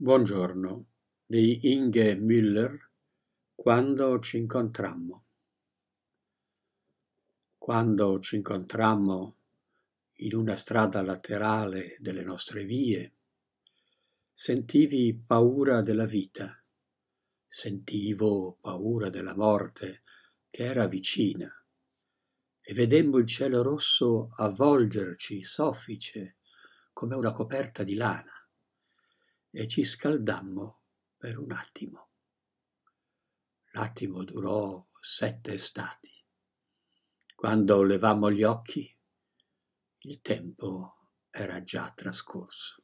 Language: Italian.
Buongiorno di Inge Müller Quando ci incontrammo. Quando ci incontrammo in una strada laterale delle nostre vie, sentivi paura della vita, sentivo paura della morte che era vicina e vedemmo il cielo rosso avvolgerci soffice come una coperta di lana e ci scaldammo per un attimo. L'attimo durò sette estati. Quando levammo gli occhi, il tempo era già trascorso.